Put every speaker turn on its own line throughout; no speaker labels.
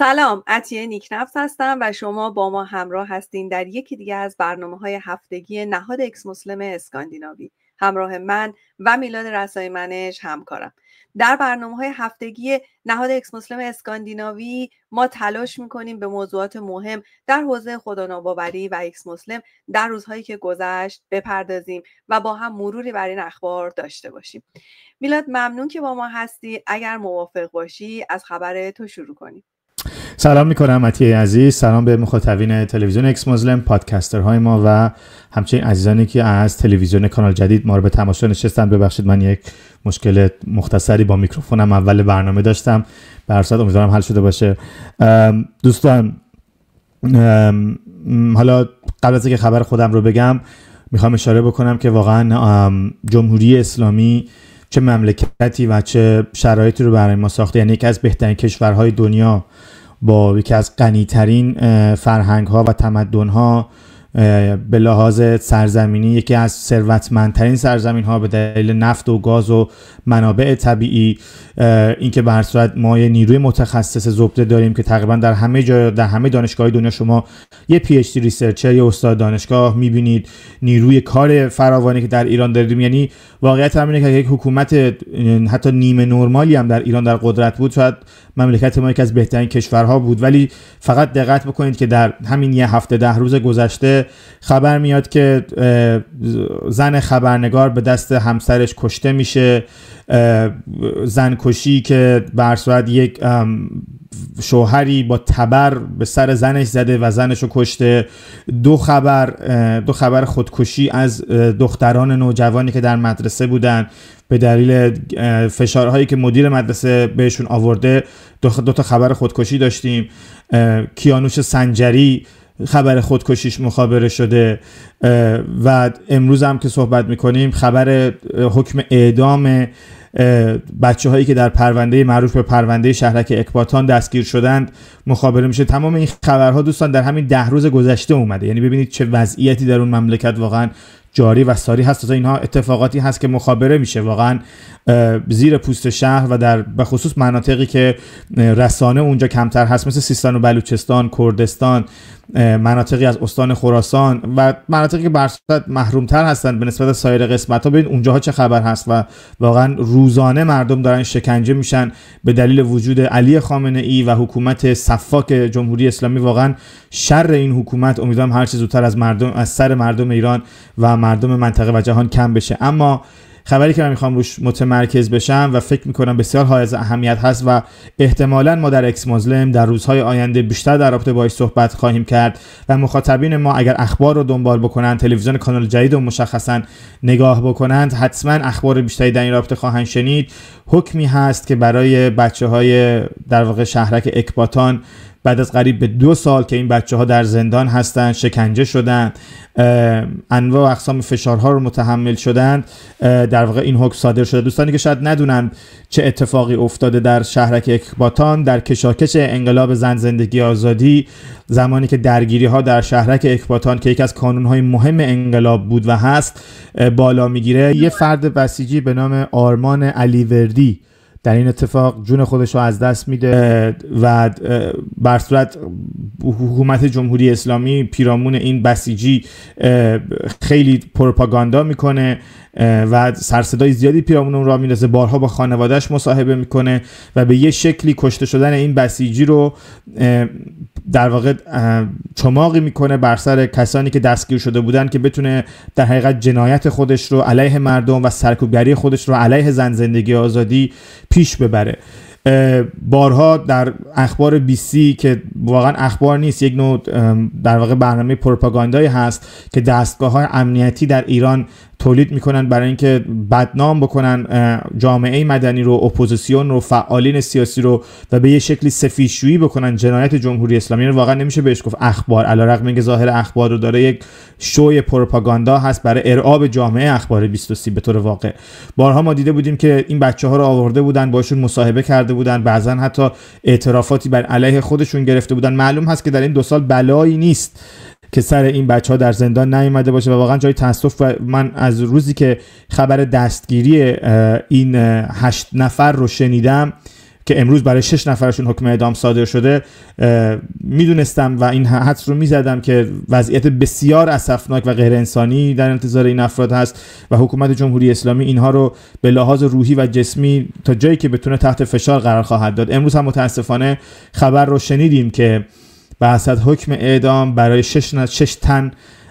سلام عطیه نیکنفس هستم و شما با ما همراه هستین در یکی دیگه از برنامه های هفتگی نهاد اکس مسلم اسکاندیناوی همراه من و میلاد رسای منش همکارم در برنامه های هفتگی نهاد اکس مسلم اسکاندیناوی ما تلاش میکنیم به موضوعات مهم در حوزه خداناباوری و اکس مسلم در روزهایی که گذشت بپردازیم و با هم مروری بر این اخبار داشته باشیم میلاد ممنون که با ما هستی اگر موافق باشی از خبر تو شروع کنیم
سلام میکنم متی عزیز سلام به مخاطبین تلویزیون اکس مزلم های ما و همچنین عزیزانی که از تلویزیون کانال جدید ما رو به تماشا نشستن ببخشید من یک مشکل مختصری با میکروفونم اول برنامه داشتم به هر امیدوارم حل شده باشه دوستان حالا قبل از اینکه خبر خودم رو بگم میخوام اشاره بکنم که واقعا جمهوری اسلامی چه مملکتی و چه شرایطی رو برای ما ساخته یعنی یکی از بهترین کشورهای دنیا با یکی از غنیترین فرهنگ ها و تمدن ها به لحاظ سرزمینی یکی از ثروتمندترین سرزمین ها به دلیل نفت و گاز و منابع طبیعی اینکه به صورت ما یه نیروی متخصص زبده داریم که تقریبا در همه جای در همه دانشگاه دنیا شما یه پی اچ دی ریسرچر استاد دانشگاه میبینید نیروی کار فراوانی که در ایران داریم یعنی واقعیت هم که یک حکومت حتی نیمه نرمالی هم در ایران در قدرت بود شاید مملکت ما یکی از بهترین کشورها بود ولی فقط دقت بکنید که در همین یه هفته ده روز گذشته خبر میاد که زن خبرنگار به دست همسرش کشته میشه زنکشی که بر صورت یک شوهری با تبر به سر زنش زده و زنشو کشته دو خبر دو خبر خودکشی از دختران نوجوانی که در مدرسه بودن به دلیل فشارهایی که مدیر مدرسه بهشون آورده دو, دو تا خبر خودکشی داشتیم کیانوش سنجری خبر خودکشیش مخابره شده و امروز هم که صحبت میکنیم خبر حکم اعدام بچه هایی که در پرونده معروف به پرونده شهرک اکباتان دستگیر شدند مخابره میشه تمام این خبرها دوستان در همین ده روز گذشته اومده یعنی ببینید چه وضعیتی در اون مملکت واقعا جاری و ساری هست تا اینها اتفاقاتی هست که مخابره میشه واقعا زیر پوست شهر و در به خصوص مناطقی که رسانه اونجا کمتر هست مثل سیستان و بلوچستان کردستان مناطقی از استان خراسان و مناطقی که برصورت محرومتر هستند به نسبت سایر قسمت ها ببین اونجاها چه خبر هست و واقعا روزانه مردم دارن شکنجه میشن به دلیل وجود علی خامنه ای و حکومت صفاک جمهوری اسلامی واقعا شر این حکومت امیدوارم هر چیز زودتر از مردم از سر مردم ایران و مردم منطقه و جهان کم بشه اما خبری که من میخوام روش متمرکز بشم و فکر میکنم بسیار های از اهمیت هست و احتمالا ما در اکس مزلم در روزهای آینده بیشتر در رابطه باش صحبت خواهیم کرد و مخاطبین ما اگر اخبار رو دنبال بکنن تلویزیون کانال جدید و مشخصا نگاه بکنند حتما اخبار بیشتری در این رابطه خواهند شنید حکمی هست که برای بچه های در واقع شهرک اکباتان بعد از قریب به دو سال که این بچه ها در زندان هستند شکنجه شدند انواع و اقسام فشارها رو متحمل شدند در واقع این حکم صادر شده دوستانی که شاید ندونن چه اتفاقی افتاده در شهرک اکباتان در کشاکش انقلاب زن زندگی آزادی زمانی که درگیری ها در شهرک اکباتان که یکی از کانون های مهم انقلاب بود و هست بالا میگیره یه فرد بسیجی به نام آرمان علیوردی در این اتفاق جون خودش رو از دست میده و بر صورت حکومت جمهوری اسلامی پیرامون این بسیجی خیلی پروپاگاندا میکنه و سرصدای زیادی پیرامون را میندازه بارها با خانوادهش مصاحبه میکنه و به یه شکلی کشته شدن این بسیجی رو در واقع چماقی میکنه بر سر کسانی که دستگیر شده بودن که بتونه در حقیقت جنایت خودش رو علیه مردم و سرکوبگری خودش رو علیه زن زندگی آزادی پیش ببره بارها در اخبار بی سی که واقعا اخبار نیست یک نوع در واقع برنامه پروپاگاندایی هست که دستگاه های امنیتی در ایران تولید میکنن برای اینکه بدنام بکنن جامعه مدنی رو اپوزیسیون رو فعالین سیاسی رو و به یه شکلی سفیشویی بکنن جنایت جمهوری اسلامی رو یعنی واقعا نمیشه بهش گفت اخبار رغم اینکه ظاهر اخبار رو داره یک شوی پروپاگاندا هست برای ارعاب جامعه اخبار 23 به طور واقع بارها ما دیده بودیم که این بچه ها رو آورده بودن باشون مصاحبه کرد کرده بودن بعضا حتی اعترافاتی بر علیه خودشون گرفته بودن معلوم هست که در این دو سال بلایی نیست که سر این بچه ها در زندان نیومده باشه و واقعا جای تاسف من از روزی که خبر دستگیری این هشت نفر رو شنیدم که امروز برای شش نفرشون حکم اعدام صادر شده میدونستم و این حدس رو میزدم که وضعیت بسیار اسفناک و غیر انسانی در انتظار این افراد هست و حکومت جمهوری اسلامی اینها رو به لحاظ روحی و جسمی تا جایی که بتونه تحت فشار قرار خواهد داد امروز هم متاسفانه خبر رو شنیدیم که به حکم اعدام برای شش, شش تن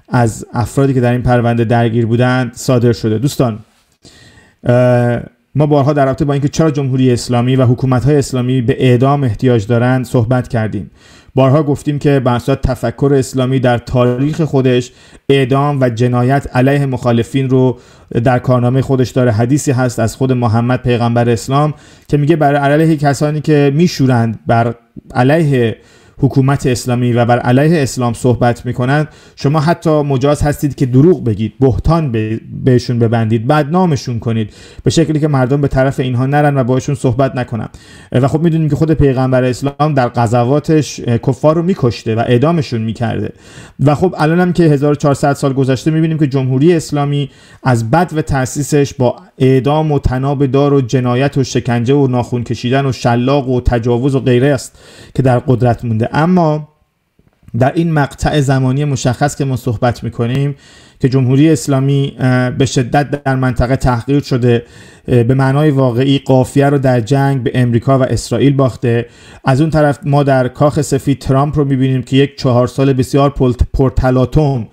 از افرادی که در این پرونده درگیر بودند صادر شده دوستان ما بارها در رابطه با اینکه چرا جمهوری اسلامی و حکومت های اسلامی به اعدام احتیاج دارند صحبت کردیم بارها گفتیم که بر تفکر اسلامی در تاریخ خودش اعدام و جنایت علیه مخالفین رو در کارنامه خودش داره حدیثی هست از خود محمد پیغمبر اسلام که میگه برای علیه کسانی که میشورند بر علیه حکومت اسلامی و بر علیه اسلام صحبت میکنند شما حتی مجاز هستید که دروغ بگید بهتان بهشون ببندید نامشون کنید به شکلی که مردم به طرف اینها نرن و باشون صحبت نکنن و خب میدونیم که خود پیغمبر اسلام در قضاواتش کفار رو میکشته و اعدامشون میکرده و خب الانم که 1400 سال گذشته میبینیم که جمهوری اسلامی از بد و تاسیسش با اعدام و تناب دار و جنایت و شکنجه و ناخون کشیدن و شلاق و تجاوز و غیره است که در قدرت مونده اما در این مقطع زمانی مشخص که ما صحبت میکنیم که جمهوری اسلامی به شدت در منطقه تحقیر شده به معنای واقعی قافیه رو در جنگ به امریکا و اسرائیل باخته از اون طرف ما در کاخ سفید ترامپ رو میبینیم که یک چهار سال بسیار پرتلاتوم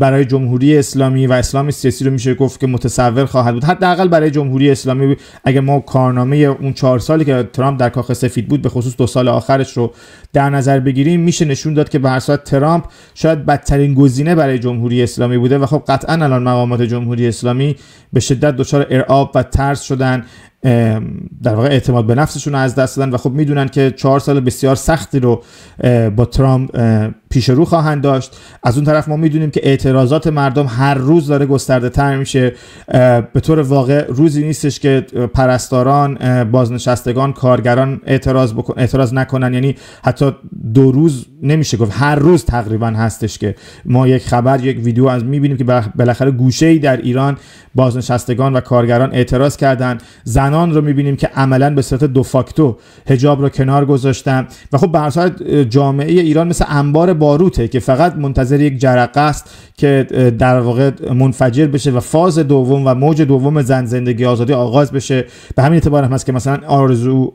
برای جمهوری اسلامی و اسلام سیاسی رو میشه گفت که متصور خواهد بود حداقل برای جمهوری اسلامی اگر ما کارنامه اون چهار سالی که ترامپ در کاخ سفید بود به خصوص دو سال آخرش رو در نظر بگیریم میشه نشون داد که به هر ترامپ شاید بدترین گزینه برای جمهوری اسلامی بوده و خب قطعا الان مقامات جمهوری اسلامی به شدت دچار ارعاب و ترس شدن در واقع اعتماد به نفسشون رو از دست دادن و خب میدونن که چهار سال بسیار سختی رو با ترامپ پیش رو خواهند داشت از اون طرف ما میدونیم که اعتراضات مردم هر روز داره گسترده تر میشه به طور واقع روزی نیستش که پرستاران بازنشستگان کارگران اعتراض, بکن، اعتراض نکنن یعنی حتی دو روز نمیشه گفت هر روز تقریبا هستش که ما یک خبر یک ویدیو از میبینیم که بالاخره گوشه ای در ایران بازنشستگان و کارگران اعتراض کردن زن زنان رو میبینیم که عملا به صورت دو فاکتو هجاب رو کنار گذاشتن و خب به جامعه ایران مثل انبار باروته که فقط منتظر یک جرقه است که در واقع منفجر بشه و فاز دوم و موج دوم زن زندگی آزادی آغاز بشه به همین اعتبار هم هست که مثلا آرزو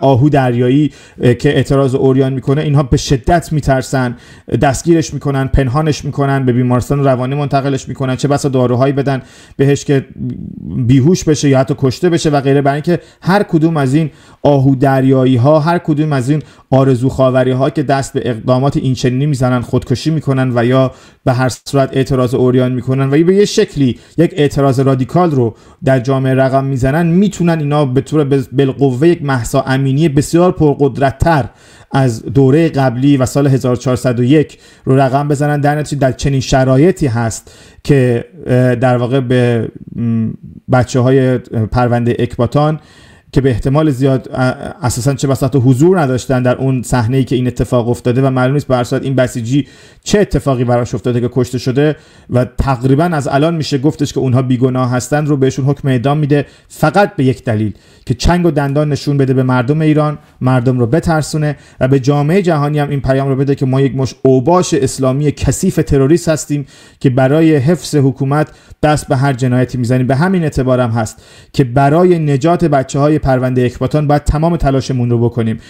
آهو دریایی که اعتراض اوریان میکنه اینها به شدت میترسن دستگیرش میکنن پنهانش میکنن به بیمارستان روانی منتقلش میکنن چه بسا داروهایی بدن بهش که بیهوش بشه یا حتی بشه و غیره برای اینکه هر کدوم از این آهو دریایی ها هر کدوم از این آرزو ها که دست به اقدامات اینچنینی میزنن خودکشی میکنن و یا به هر صورت اعتراض اوریان میکنن و یا به یه شکلی یک اعتراض رادیکال رو در جامعه رقم میزنن میتونن اینا به طور بالقوه یک محسا امینی بسیار تر از دوره قبلی و سال 1401 رو رقم بزنن در نتیجه در چنین شرایطی هست که در واقع به بچه های پرونده اکباتان که به احتمال زیاد اساسا چه بسا حضور نداشتن در اون صحنه ای که این اتفاق افتاده و معلوم نیست به این بسیجی چه اتفاقی براش افتاده که کشته شده و تقریبا از الان میشه گفتش که اونها بیگناه هستند رو بهشون حکم اعدام میده فقط به یک دلیل که چنگ و دندان نشون بده به مردم ایران مردم رو بترسونه و به جامعه جهانی هم این پیام رو بده که ما یک مش اوباش اسلامی کثیف تروریست هستیم که برای حفظ حکومت دست به هر جنایتی میزنیم به همین اعتبارم هست که برای نجات بچه های پرونده اکباتان باید تمام تلاشمون رو بکنیم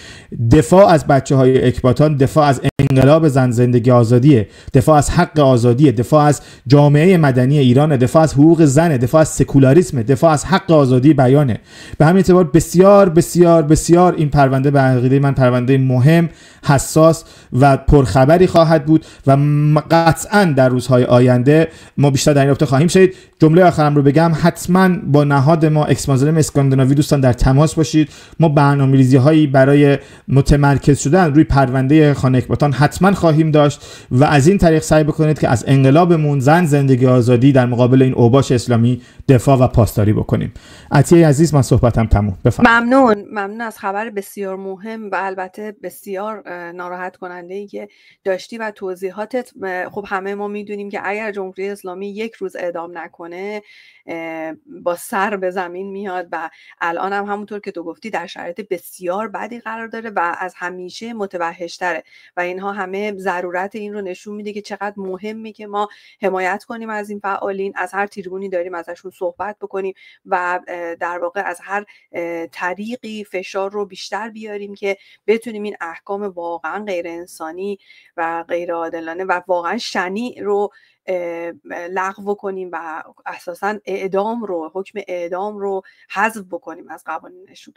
دفاع از بچه های اکباتان دفاع از انقلاب زن زندگی آزادی دفاع از حق آزادی دفاع از جامعه مدنی ایران دفاع از حقوق زن دفاع از سکولاریسم دفاع از حق آزادی بیانه به همین اعتبار بسیار بسیار بسیار این پرونده به عقیده من پرونده مهم حساس و پرخبری خواهد بود و قطعا در روزهای آینده ما بیشتر در این رابطه خواهیم شد جمله آخرم رو بگم حتما با نهاد ما اکسمازلم اسکاندیناوی دوستان در تماس باشید ما برنامه‌ریزی برای متمرکز شدن روی پرونده خانه حتما خواهیم داشت و از این طریق سعی بکنید که از انقلابمون زن زندگی آزادی در مقابل این اوباش اسلامی دفاع و پاسداری بکنیم عطیه عزیز من صحبتم تموم بفهم. ممنون
ممنون از خبر بسیار مهم و البته بسیار ناراحت کننده ای که داشتی و توضیحاتت خب همه ما میدونیم که اگر جمهوری اسلامی یک روز اعدام نکنه با سر به زمین میاد و الان هم همونطور که تو گفتی در شرایط بسیار بدی قرار داره و از همیشه متوحشتره و اینها همه ضرورت این رو نشون میده که چقدر مهمه که ما حمایت کنیم از این فعالین از هر تیرگونی داریم ازشون صحبت بکنیم و در واقع از هر طریقی فشار رو بیشتر بیاریم که بتونیم این احکام واقعا غیر انسانی و غیر عادلانه و واقعا شنی رو لغو کنیم و اساسا اعدام رو حکم اعدام رو حذف بکنیم از قوانینشون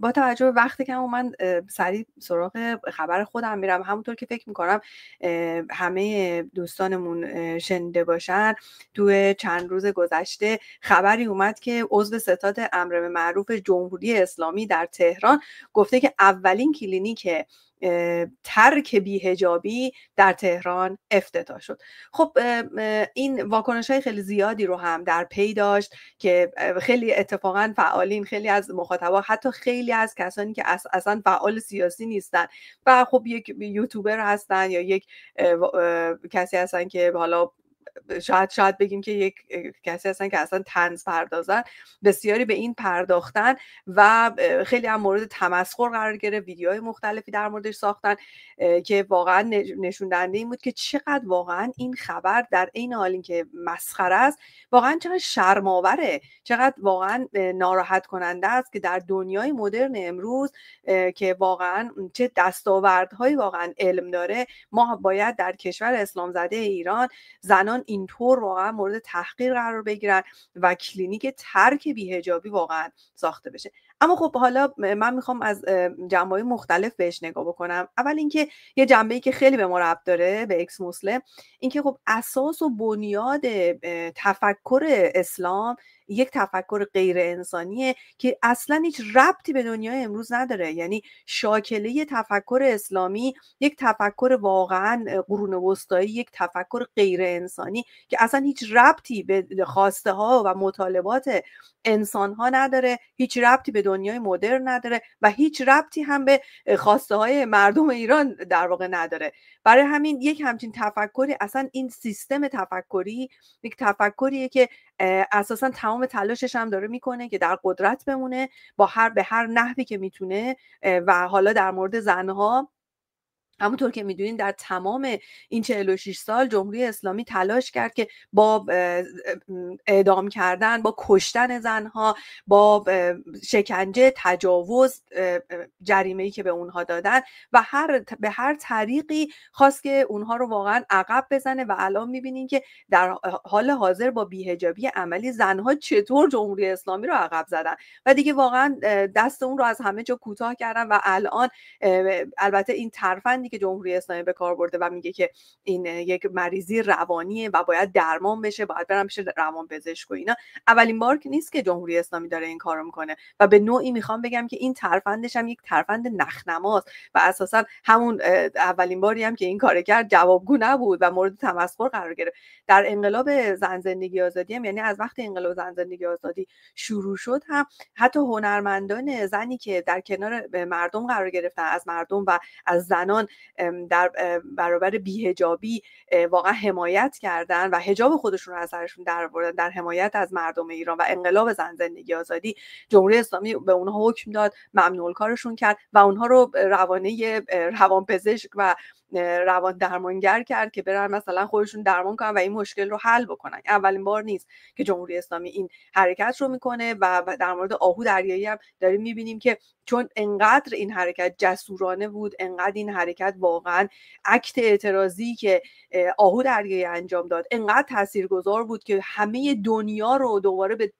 با توجه به وقتی که من سریع سراغ خبر خودم میرم همونطور که فکر میکنم همه دوستانمون شنده باشن تو چند روز گذشته خبری اومد که عضو ستاد امر معروف جمهوری اسلامی در تهران گفته که اولین کلینیک ترک بیهجابی در تهران افتتاح شد خب این واکنش های خیلی زیادی رو هم در پی داشت که خیلی اتفاقا فعالین خیلی از مخاطبا حتی خیلی از کسانی که اصلا فعال سیاسی نیستن و خب یک یوتیوبر هستن یا یک کسی هستن که حالا شاید شاید بگیم که یک کسی هستن که اصلا تنز پردازن بسیاری به این پرداختن و خیلی هم مورد تمسخر قرار گرفت ویدیوهای مختلفی در موردش ساختن که واقعا نشون دهنده این بود که چقدر واقعا این خبر در عین حال اینکه مسخره است واقعا چقدر شرماوره چقدر واقعا ناراحت کننده است که در دنیای مدرن امروز که واقعا چه دستاوردهایی واقعا علم داره ما باید در کشور اسلام زده ایران زنان زنان اینطور واقعا مورد تحقیر قرار بگیرن و کلینیک ترک بیهجابی واقعا ساخته بشه اما خب حالا من میخوام از جنبه مختلف بهش نگاه بکنم اول اینکه یه جنبه ای که خیلی به ما ربط داره به اکس مسلم اینکه خب اساس و بنیاد تفکر اسلام یک تفکر غیر انسانیه که اصلا هیچ ربطی به دنیای امروز نداره یعنی شاکله تفکر اسلامی یک تفکر واقعا قرون وسطایی یک تفکر غیر انسانی که اصلا هیچ ربطی به خواسته ها و مطالبات انسان ها نداره هیچ ربطی به دنیای مدرن نداره و هیچ ربطی هم به خواسته های مردم ایران در واقع نداره برای همین یک همچین تفکری اصلا این سیستم تفکری یک تفکریه که اساسا تمام تلاشش هم داره میکنه که در قدرت بمونه با هر به هر نحوی که میتونه و حالا در مورد زنها همونطور که میدونین در تمام این 46 سال جمهوری اسلامی تلاش کرد که با اعدام کردن با کشتن زنها با شکنجه تجاوز جریمه ای که به اونها دادن و هر به هر طریقی خواست که اونها رو واقعا عقب بزنه و الان میبینین که در حال حاضر با بیهجابی عملی زنها چطور جمهوری اسلامی رو عقب زدن و دیگه واقعا دست اون رو از همه جا کوتاه کردن و الان البته این ترفندی که جمهوری اسلامی به کار برده و میگه که این یک مریضی روانیه و باید درمان بشه باید برم بشه روان پزشک و اینا اولین بار نیست که جمهوری اسلامی داره این کارو میکنه و به نوعی میخوام بگم که این ترفندش هم یک ترفند نخنماست و اساسا همون اولین باری هم که این کار کرد جوابگو نبود و مورد تمسخر قرار گرفت در انقلاب زن زندگی آزادی هم یعنی از وقتی انقلاب زن زندگی آزادی شروع شد هم حتی هنرمندان زنی که در کنار مردم قرار گرفتن از مردم و از زنان در برابر بیهجابی واقعا حمایت کردن و هجاب خودشون رو از سرشون در بردن در حمایت از مردم ایران و انقلاب زن زندگی آزادی جمهوری اسلامی به اونها حکم داد ممنوع کارشون کرد و اونها رو روانه روانپزشک و روان درمانگر کرد که برن مثلا خودشون درمان کنن و این مشکل رو حل بکنن اولین بار نیست که جمهوری اسلامی این حرکت رو میکنه و در مورد آهو دریایی هم داریم میبینیم که چون انقدر این حرکت جسورانه بود انقدر این حرکت واقعا عکت اعتراضی که آهو درگیری انجام داد انقدر تاثیرگذار بود که همه دنیا رو دوباره به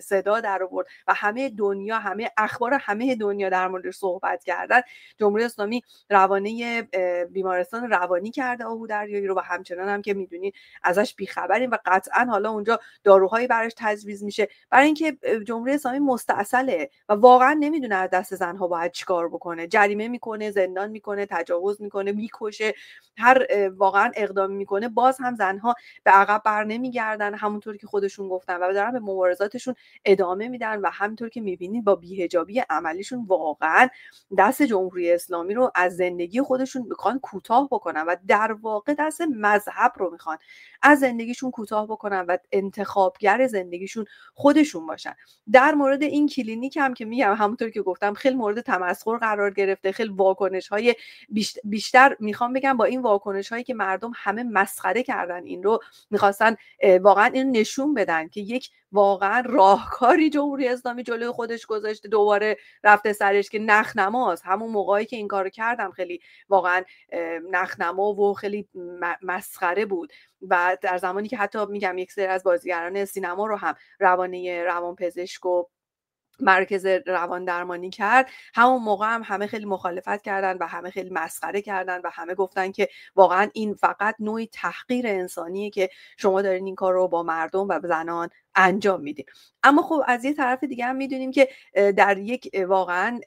صدا در آورد و همه دنیا همه اخبار همه دنیا در مورد صحبت کردن جمهوری اسلامی روانه بیمارستان روانی کرده آهو دریایی رو و همچنان هم که میدونین ازش بیخبریم و قطعا حالا اونجا داروهایی براش تجویز میشه برای اینکه جمهوری اسلامی مستاصله و واقعا نمیدونه از دست زنها باید چیکار بکنه جریمه میکنه زندان میکنه تجاوز میکنه میکشه هر واقعا اقدام میکنه باز هم زنها به عقب بر نمیگردن همونطور که خودشون گفتن و دارن به مبارزاتشون ادامه میدن و همینطور که میبینید با بیهجابی عملیشون واقعا دست جمهوری اسلامی رو از زندگی خودشون میخوان کوتاه بکنن و در واقع دست مذهب رو میخوان از زندگیشون کوتاه بکنن و انتخابگر زندگیشون خودشون باشن در مورد این کلینیک هم که میگم همونطور که گفتم خیلی مورد تمسخر قرار گرفته خیلی واکنش های بیشتر میخوام بگم با این واکنش هایی که مردم همه مسخره کردن این رو میخواستن واقعا این نشون بدن که یک واقعا راهکاری جمهوری اسلامی جلوی خودش گذاشته دوباره رفته سرش که نماز همون موقعی که این کارو کردم خیلی واقعا نخنما و خیلی مسخره بود و در زمانی که حتی میگم یک سری از بازیگران سینما رو هم روانه پزشک و مرکز روان درمانی کرد همون موقع هم همه خیلی مخالفت کردن و همه خیلی مسخره کردن و همه گفتن که واقعا این فقط نوعی تحقیر انسانیه که شما دارین این کار رو با مردم و زنان انجام میدیم اما خب از یه طرف دیگه هم میدونیم که در یک واقعا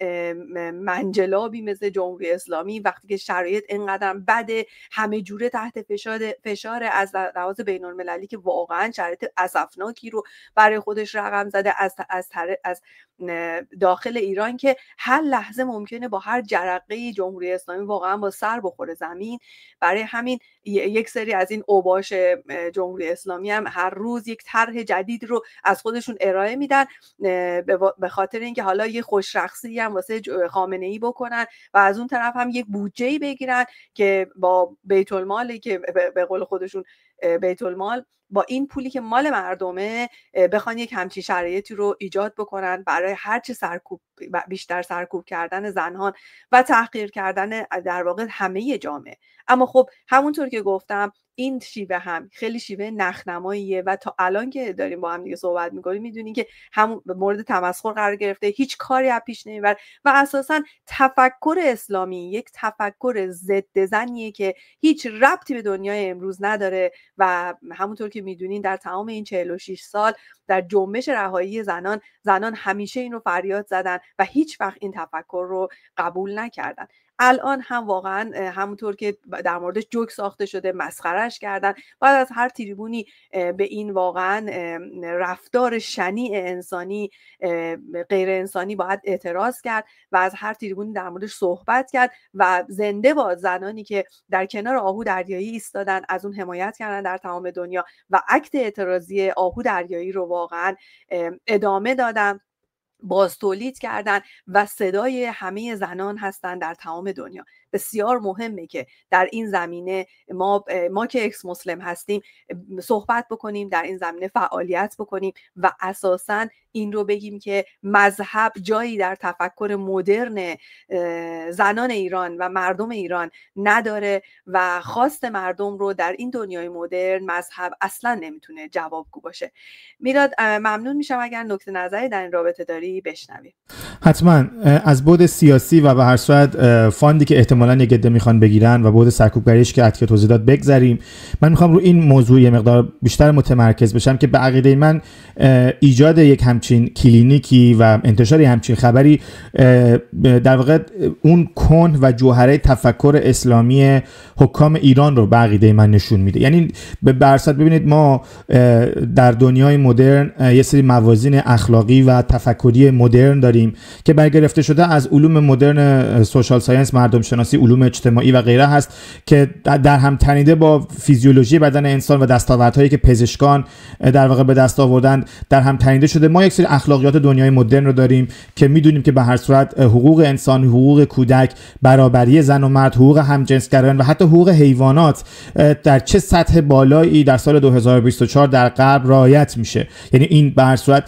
منجلابی مثل جمهوری اسلامی وقتی که شرایط اینقدر بده همه جوره تحت فشار فشار از لحاظ بین المللی که واقعا شرایط اسفناکی رو برای خودش رقم زده از از, از داخل ایران که هر لحظه ممکنه با هر جرقه جمهوری اسلامی واقعا با سر بخوره زمین برای همین یک سری از این اوباش جمهوری اسلامی هم هر روز یک طرح جدید رو از خودشون ارائه میدن به خاطر اینکه حالا یه شخصی هم واسه خامنه ای بکنن و از اون طرف هم یک بودجه ای بگیرن که با بیت المالی که به قول خودشون بیت المال با این پولی که مال مردمه بخوان یک همچین شرایطی رو ایجاد بکنن برای هرچه سرکوب بیشتر سرکوب کردن زنان و تحقیر کردن در واقع همه جامعه اما خب همونطور که گفتم این شیوه هم خیلی شیوه نخنماییه و تا الان که داریم با هم دیگه صحبت میکنیم میدونیم که همون مورد تمسخر قرار گرفته هیچ کاری از پیش نمیبر و اساسا تفکر اسلامی یک تفکر ضد زنیه که هیچ ربطی به دنیای امروز نداره و همونطور که میدونین در تمام این 46 سال در جنبش رهایی زنان زنان همیشه این رو فریاد زدن و هیچ وقت این تفکر رو قبول نکردن الان هم واقعا همونطور که در مورد جوک ساخته شده مسخرش کردن بعد از هر تریبونی به این واقعا رفتار شنیع انسانی غیر انسانی باید اعتراض کرد و از هر تریبونی در موردش صحبت کرد و زنده با زنانی که در کنار آهو دریایی ایستادن از اون حمایت کردن در تمام دنیا و عکت اعتراضی آهو دریایی رو واقعا ادامه دادن باز کردن و صدای همه زنان هستند در تمام دنیا بسیار مهمه که در این زمینه ما ما که اکس مسلم هستیم صحبت بکنیم در این زمینه فعالیت بکنیم و اساسا این رو بگیم که مذهب جایی در تفکر مدرن زنان ایران و مردم ایران نداره و خواست مردم رو در این دنیای مدرن مذهب اصلا نمیتونه جوابگو باشه میلاد ممنون میشم اگر نکته نظری در این رابطه داری بشنویم
حتما از بود سیاسی و به هر صورت فاندی که احتمال احتمالا یه گده میخوان بگیرن و سرکوب سرکوبگریش که اتکه توضیح داد بگذریم من میخوام رو این موضوع یه مقدار بیشتر متمرکز بشم که به عقیده من ایجاد یک همچین کلینیکی و انتشار همچین خبری در واقع اون کن و جوهره تفکر اسلامی حکام ایران رو به عقیده من نشون میده یعنی به برصد ببینید ما در دنیای مدرن یه سری موازین اخلاقی و تفکری مدرن داریم که برگرفته شده از علوم مدرن سوشال ساینس مردم روانشناسی علوم اجتماعی و غیره هست که در هم تنیده با فیزیولوژی بدن انسان و دستاوردهایی که پزشکان در واقع به دست آوردند در هم تنیده شده ما یک سری اخلاقیات دنیای مدرن رو داریم که میدونیم که به هر صورت حقوق انسان حقوق کودک برابری زن و مرد حقوق همجنسگرایان و حتی حقوق حیوانات در چه سطح بالایی در سال 2024 در غرب رعایت میشه یعنی این به هر صورت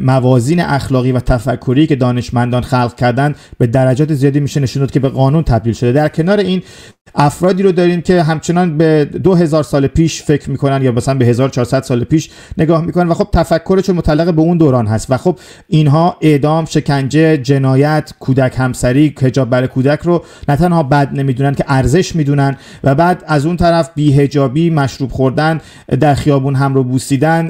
موازین اخلاقی و تفکری که دانشمندان خلق کردن به درجات زیادی میشه نشون که به قانون تبدیل شده در کنار این افرادی رو داریم که همچنان به 2000 سال پیش فکر میکنن یا مثلا به 1400 سال پیش نگاه میکنن و خب تفکرشون متعلق به اون دوران هست و خب اینها اعدام شکنجه جنایت کودک همسری حجاب بر کودک رو نه تنها بد نمیدونن که ارزش میدونن و بعد از اون طرف بیهجابی مشروب خوردن در خیابون هم رو بوسیدن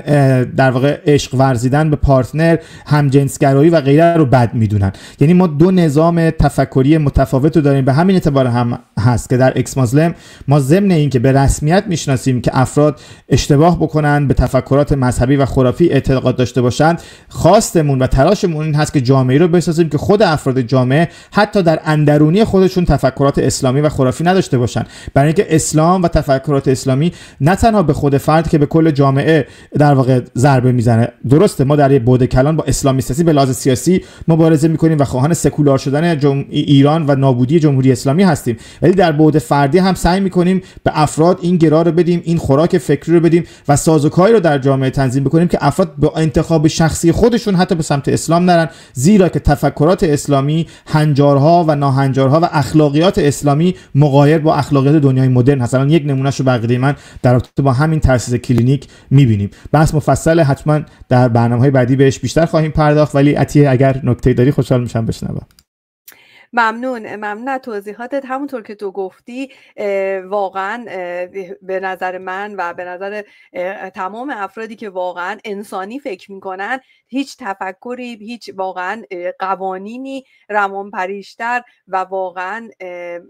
در واقع عشق ورزیدن به پارتنر همجنسگرایی و غیره رو بد میدونن یعنی ما دو نظام تفکری متفاوت داریم به همین اعتبار هم هست که در اکس مازلم ما ضمن اینکه به رسمیت میشناسیم که افراد اشتباه بکنن به تفکرات مذهبی و خرافی اعتقاد داشته باشند خواستمون و تلاشمون این هست که جامعه رو بسازیم که خود افراد جامعه حتی در اندرونی خودشون تفکرات اسلامی و خرافی نداشته باشن برای اینکه اسلام و تفکرات اسلامی نه تنها به خود فرد که به کل جامعه در واقع ضربه میزنه درسته ما در یک بعد کلان با اسلامی سیاسی به لحاظ سیاسی مبارزه میکنیم و خواهان سکولار شدن جمع ایران و نابودی جمهوری اسلامی هستیم ولی در بعد فردی هم سعی میکنیم به افراد این گرا رو بدیم این خوراک فکری رو بدیم و سازوکاری رو در جامعه تنظیم بکنیم که افراد به انتخاب شخصی خودشون حتی به سمت اسلام نرن زیرا که تفکرات اسلامی هنجارها و ناهنجارها و اخلاقیات اسلامی مقایر با اخلاقیات دنیای مدرن هست الان یک نمونهشو بقیده من در رابطه با همین تاسیس کلینیک میبینیم بحث مفصل حتما در برنامه های بعدی بهش بیشتر خواهیم پرداخت ولی عطیه اگر نکته داری خوشحال میشم بشنوم
ممنون ممنون توضیحاتت همونطور که تو گفتی واقعا به نظر من و به نظر تمام افرادی که واقعا انسانی فکر میکنن هیچ تفکری هیچ واقعا قوانینی رمان پریشتر و واقعا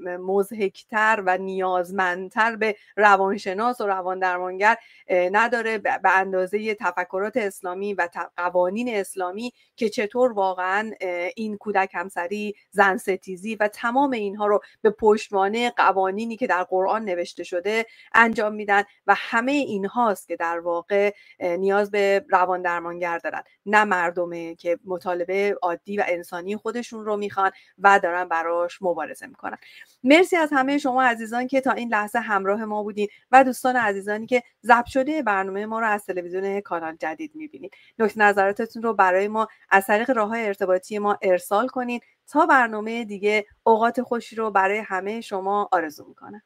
مزهکتر و نیازمندتر به روانشناس و روان درمانگر نداره به اندازه تفکرات اسلامی و قوانین اسلامی که چطور واقعا این کودک همسری زن ستیزی و تمام اینها رو به پشتوانه قوانینی که در قرآن نوشته شده انجام میدن و همه اینهاست که در واقع نیاز به روان درمانگر دارن نه مردمه که مطالبه عادی و انسانی خودشون رو میخوان و دارن براش مبارزه میکنن مرسی از همه شما عزیزان که تا این لحظه همراه ما بودین و دوستان عزیزانی که ضبط شده برنامه ما رو از تلویزیون کانال جدید میبینید نکته نظراتتون رو برای ما از طریق راه های ارتباطی ما ارسال کنید تا برنامه دیگه اوقات خوشی رو برای همه شما آرزو میکنم